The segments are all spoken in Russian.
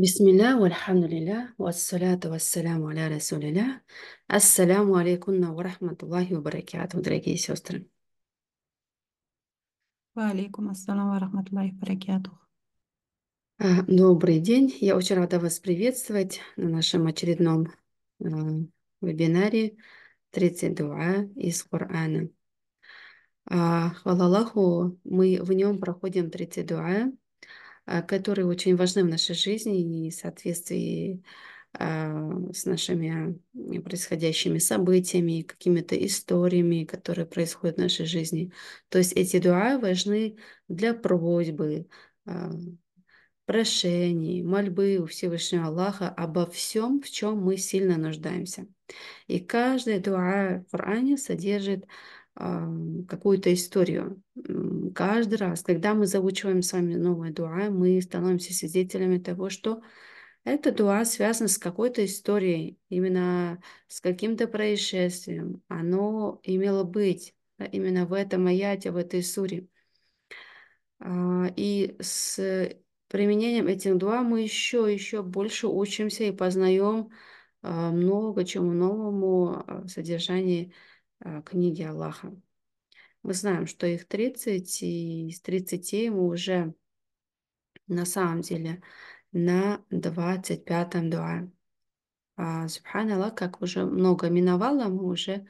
Бисмилля, вальхамдулилля, вассаляту вассаляму аля расулилля, ассаляму алейкунна ва рахматуллахи ва баракату, дорогие сестры. Ва алейкум ассаламу ва рахматуллахи ва баракату. Добрый день, я очень рада вас приветствовать на нашем очередном а, вебинаре 32 из Корана. А, хвала Аллаху, мы в нем проходим 32 а, которые очень важны в нашей жизни и в соответствии а, с нашими происходящими событиями, какими-то историями, которые происходят в нашей жизни. То есть эти дуа важны для просьбы, а, прошений, мольбы у Всевышнего Аллаха обо всем, в чем мы сильно нуждаемся. И каждая дуа в Коране содержит какую-то историю. Каждый раз, когда мы заучиваем с вами новое дуа, мы становимся свидетелями того, что эта дуа связана с какой-то историей, именно с каким-то происшествием. Оно имело быть а, именно в этом аяте, в этой суре. А, и с применением этих дуа мы еще, еще больше учимся и познаем а, много чему новому в содержании Э, книги Аллаха. Мы знаем, что их 30, и из 30 мы уже на самом деле на 25-м дуа. А, Аллах, как уже много миновало, мы уже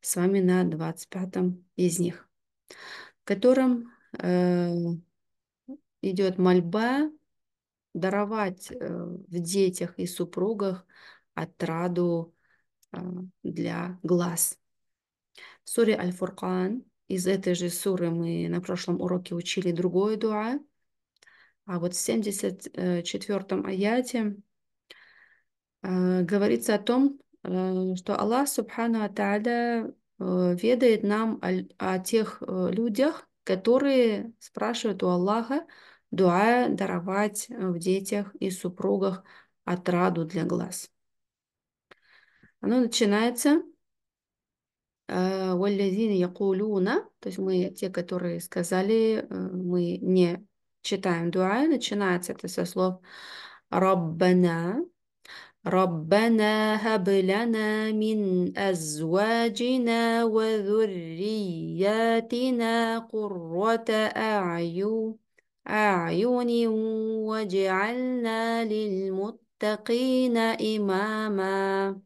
с вами на 25-м из них, в котором э, идет мольба даровать э, в детях и супругах отраду э, для глаз – в суре Аль-Фуркан, из этой же суры мы на прошлом уроке учили другое дуа. А вот в 74-м аяте э, говорится о том, э, что Аллах Субхану Аталя э, ведает нам о, о тех э, людях, которые спрашивают у Аллаха дуа даровать э, в детях и супругах отраду для глаз. Оно начинается Э, والذين يقولون то есть мы те которые сказали э, мы не читаем дуа начинается это со слов раббана ربنا هب لنا من أزواجنا وذرياتنا قرة أعين أعين وجعلنا للمتقين إماماً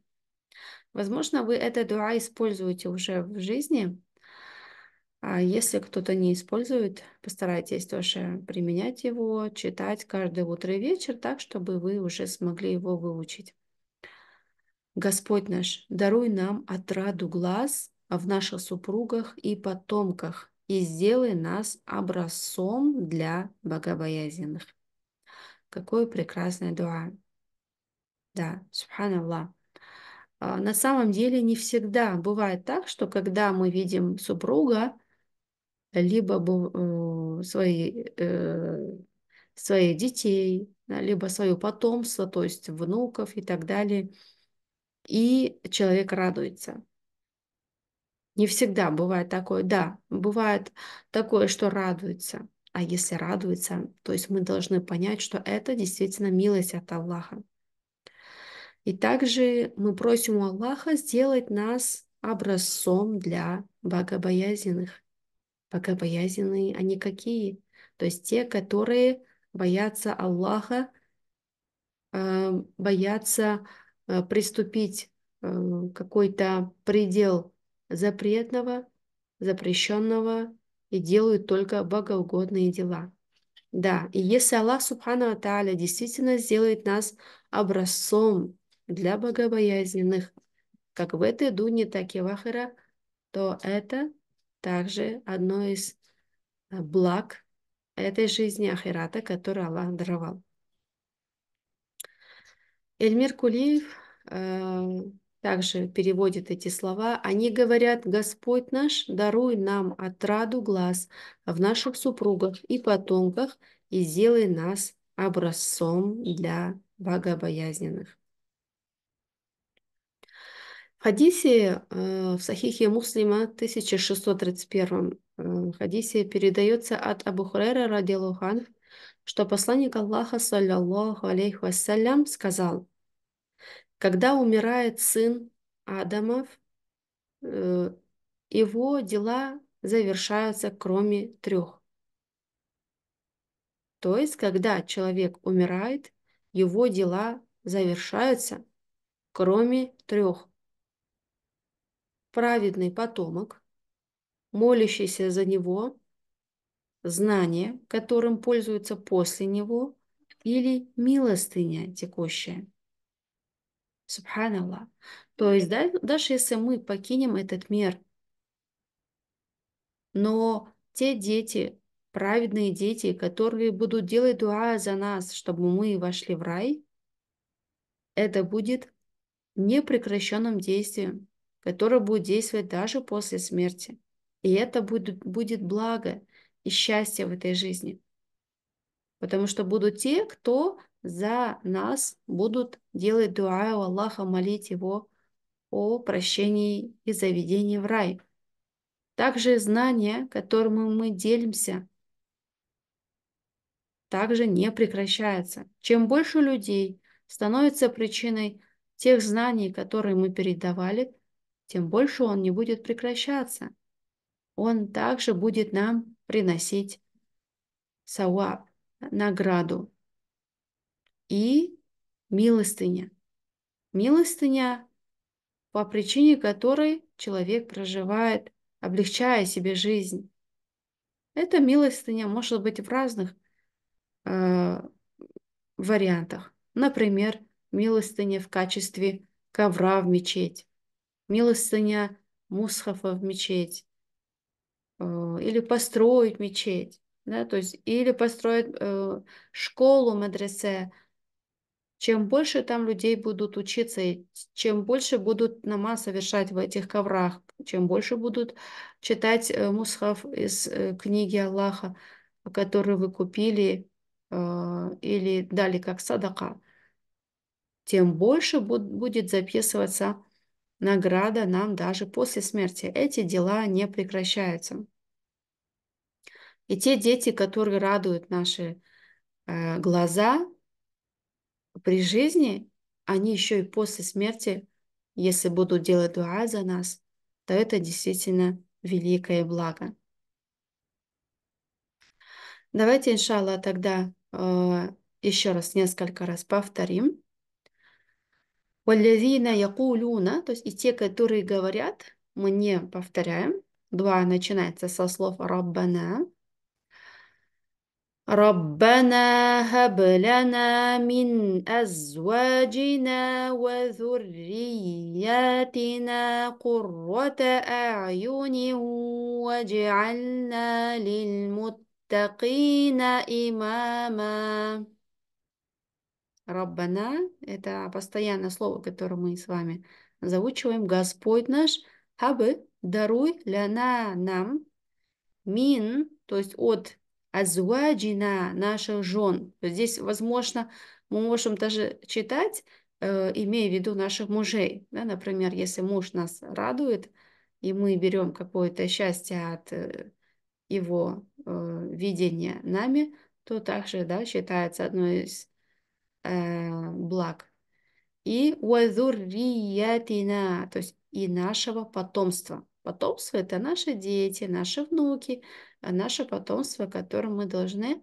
Возможно, вы это дуа используете уже в жизни. А если кто-то не использует, постарайтесь тоже применять его, читать каждое утро и вечер так, чтобы вы уже смогли его выучить. Господь наш, даруй нам отраду глаз в наших супругах и потомках, и сделай нас образцом для богобоязненных. Какое прекрасное дуа. Да, субханаллах. А, на самом деле не всегда бывает так, что когда мы видим супруга, либо э, свои, э, своих детей, либо свое потомство, то есть внуков и так далее, и человек радуется. Не всегда бывает такое, да, бывает такое, что радуется. А если радуется, то есть мы должны понять, что это действительно милость от Аллаха. И также мы просим у Аллаха сделать нас образцом для богобоязненных. Богобоязненные они какие? То есть те, которые боятся Аллаха, э, боятся э, приступить э, какой-то предел запретного, запрещенного и делают только богоугодные дела. Да, и если Аллах Субхану Аталя действительно сделает нас образцом для богобоязненных, как в этой Дуне, так и в Ахара, то это также одно из а, благ этой жизни Ахирата, которую Аллах даровал. Эльмир Кулиев э, также переводит эти слова. Они говорят, Господь наш, даруй нам отраду глаз в наших супругах и потомках и сделай нас образцом для богобоязненных хадисе, э, в Сахихе Муслима, 1631 э, хадисе передается от Абу Хурейра радиаллаху что посланник Аллаха, саллиллаху алейхи вассалям, сказал, когда умирает сын Адамов, э, его дела завершаются, кроме трех. То есть, когда человек умирает, его дела завершаются, кроме трех праведный потомок, молящийся за него, знание, которым пользуется после него, или милостыня текущая. Субханаллах. То есть да, даже если мы покинем этот мир, но те дети, праведные дети, которые будут делать дуа за нас, чтобы мы вошли в рай, это будет непрекращенным действием которое будет действовать даже после смерти. И это будет, будет благо и счастье в этой жизни. Потому что будут те, кто за нас будут делать дуа у Аллаха, молить Его о прощении и заведении в рай. Также знания, которыми мы делимся, также не прекращаются. Чем больше людей становится причиной тех знаний, которые мы передавали, тем больше он не будет прекращаться. Он также будет нам приносить сауаб, награду и милостыня. Милостыня, по причине которой человек проживает, облегчая себе жизнь. Эта милостыня может быть в разных э, вариантах. Например, милостыня в качестве ковра в мечеть милостыня Мусхафа в мечеть, э, или построить мечеть, да, то есть, или построить э, школу мадресе. Чем больше там людей будут учиться, и чем больше будут намаз совершать в этих коврах, чем больше будут читать э, из э, книги Аллаха, который вы купили или дали как садака, тем больше будет записываться награда нам даже после смерти. Эти дела не прекращаются. И те дети, которые радуют наши э, глаза при жизни, они еще и после смерти, если будут делать дуа за нас, то это действительно великое благо. Давайте, иншалла, тогда э, еще раз несколько раз повторим. Валязина якулюна, то есть и те, которые говорят, мы не повторяем. Дуа начинается со слов Раббана. ربنا هب لنا من أزواجنا وذرياتنا قرة أعين واجعلنا للمتقين إماماً Раббана – это постоянное слово, которое мы с вами заучиваем. Господь наш, хабы, даруй ляна нам, мин, то есть от азуаджина, наших жен. Здесь, возможно, мы можем даже читать, э, имея в виду наших мужей. Да? Например, если муж нас радует, и мы берем какое-то счастье от э, его э, видения нами, то также да, считается одной из Э, благ. И уазурриятина, то есть и нашего потомства. Потомство – это наши дети, наши внуки, а наше потомство, которым мы должны э,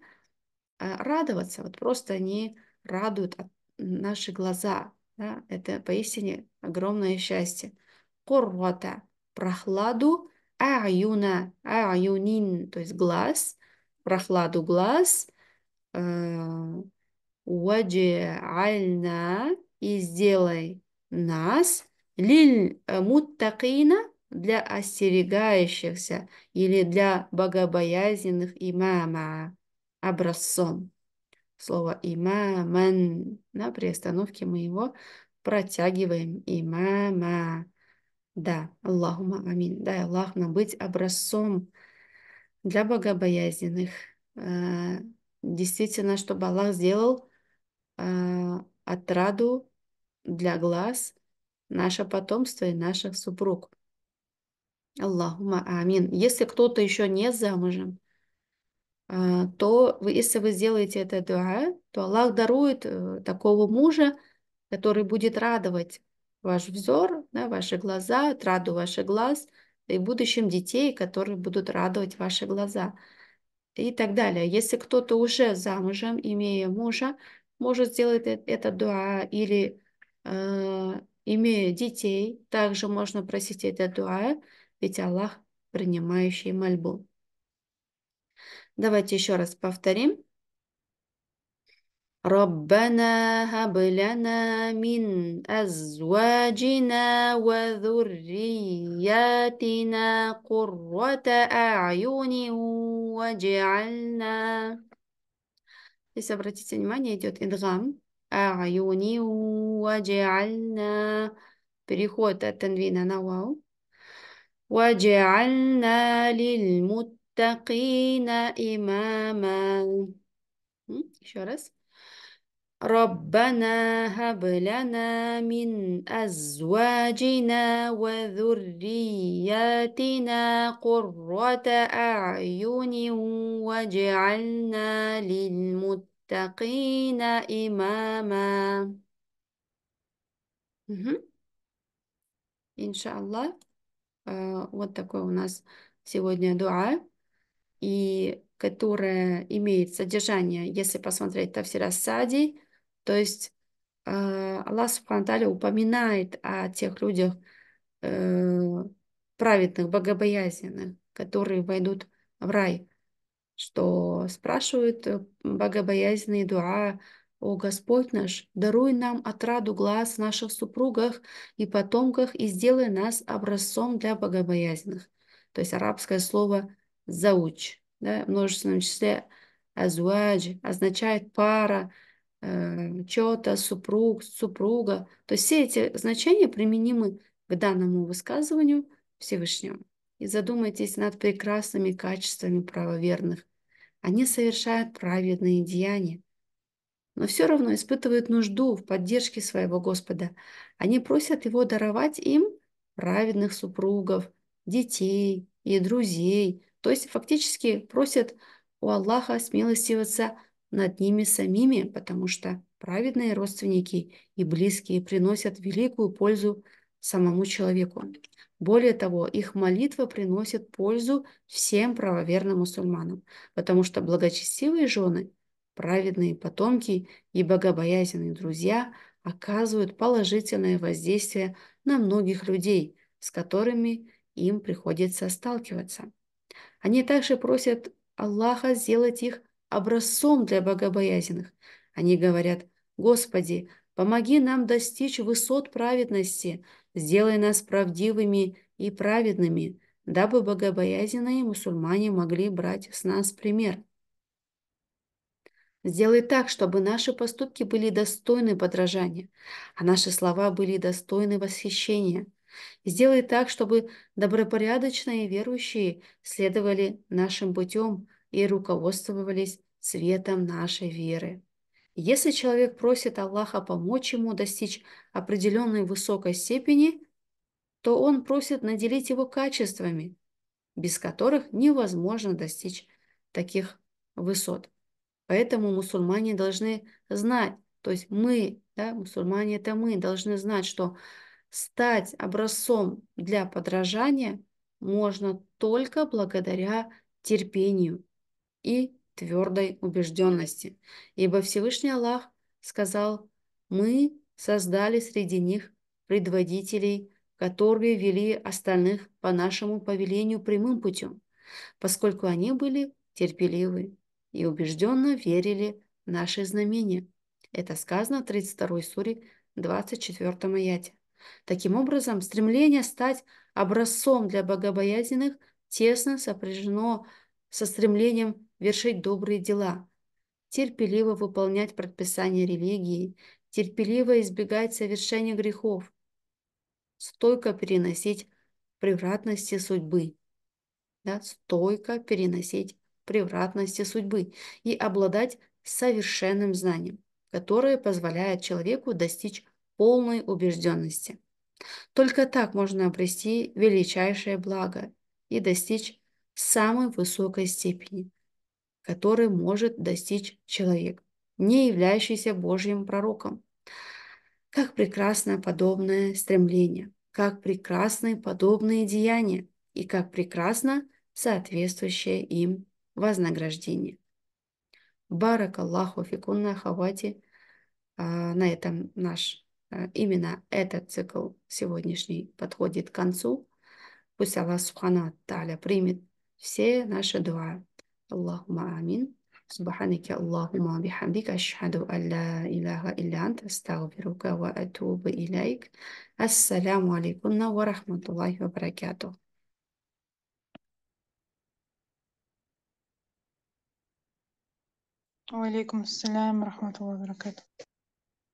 радоваться. Вот просто они радуют наши глаза. Да? Это поистине огромное счастье. Корвата – прохладу, аюна, аюнин, то есть глаз, прохладу глаз, э, Ваджиальна и сделай нас лиль муттакина для остерегающихся или для богобоязненных имама образцом. Слово имаман на приостановке мы его протягиваем имама. Да, Аллахума амин. Да Аллах нам быть образцом для богобоязненных. Э, действительно, чтобы Аллах сделал а, отраду для глаз наше потомство и наших супруг. Аллахума амин. Если кто-то еще не замужем, а, то вы, если вы сделаете это дуа, то Аллах дарует э, такого мужа, который будет радовать ваш взор, да, ваши глаза, отраду ваших глаз, и будущим детей, которые будут радовать ваши глаза и так далее. Если кто-то уже замужем, имея мужа, может сделать это дуа, или э, имея детей, также можно просить это дуа, ведь Аллах принимающий мольбу. Давайте еще раз повторим. ربنا هب لنا من أزواجنا وذرياتنا قرة أعين واجعلنا Если обратите внимание, идет идгам. Аюни ваджиальна. Переход от тенвина на вау. وجعلنا للمتقين имама. еще раз ربنا هب لنا من أزواجنا وذرياتنا قرة أعين واجعلنا имама. Угу. Иншаллах. Вот такой у нас сегодня дуа, и которая имеет содержание, если посмотреть Тафсира Сади, то есть э, Аллах Субхану упоминает о тех людях э, праведных, богобоязненных, которые войдут в рай, что спрашивают э, богобоязненные дуа, «О Господь наш, даруй нам отраду глаз наших супругах и потомках и сделай нас образцом для богобоязненных». То есть арабское слово «зауч» да, в множественном числе «азвадж» означает «пара», Э, чего то супруг, супруга. То есть все эти значения применимы к данному высказыванию всевышнему И задумайтесь над прекрасными качествами правоверных. Они совершают праведные деяния, но все равно испытывают нужду в поддержке своего Господа. Они просят Его даровать им праведных супругов, детей и друзей. То есть фактически просят у Аллаха смилостиваться над ними самими, потому что праведные родственники и близкие приносят великую пользу самому человеку. Более того, их молитва приносит пользу всем правоверным мусульманам, потому что благочестивые жены, праведные потомки и богобоязненные друзья оказывают положительное воздействие на многих людей, с которыми им приходится сталкиваться. Они также просят Аллаха сделать их образцом для богобоязненных. Они говорят, «Господи, помоги нам достичь высот праведности, сделай нас правдивыми и праведными, дабы богобоязненные мусульмане могли брать с нас пример». Сделай так, чтобы наши поступки были достойны подражания, а наши слова были достойны восхищения. Сделай так, чтобы добропорядочные верующие следовали нашим путем, и руководствовались светом нашей веры. Если человек просит Аллаха помочь ему достичь определенной высокой степени, то он просит наделить его качествами, без которых невозможно достичь таких высот. Поэтому мусульмане должны знать, то есть мы, да, мусульмане это мы, должны знать, что стать образцом для подражания можно только благодаря терпению, и твердой убежденности. Ибо Всевышний Аллах сказал, «Мы создали среди них предводителей, которые вели остальных по нашему повелению прямым путем, поскольку они были терпеливы и убежденно верили в наши знамения». Это сказано в 32 суре 24 аяте. Таким образом, стремление стать образцом для богобоязненных тесно сопряжено со стремлением вершить добрые дела, терпеливо выполнять предписания религии, терпеливо избегать совершения грехов, стойко переносить превратности судьбы. Да, стойко переносить превратности судьбы и обладать совершенным знанием, которое позволяет человеку достичь полной убежденности. Только так можно обрести величайшее благо и достичь самой высокой степени который может достичь человек, не являющийся Божьим пророком. Как прекрасно подобное стремление, как прекрасны подобные деяния и как прекрасно соответствующее им вознаграждение. Барак Аллаху Фикунна Хавати. А, на этом наш а, именно этот цикл сегодняшний подходит к концу. Пусть Аллах Субхану Таля примет все наши два. اللهم آمين سبحانك اللهم بحمدك أشهد أن لا إله إلا أنت أستغفرك وأتوب إليك السلام عليكم ورحمة الله وبركاته وعليكم السلام ورحمة الله وبركاته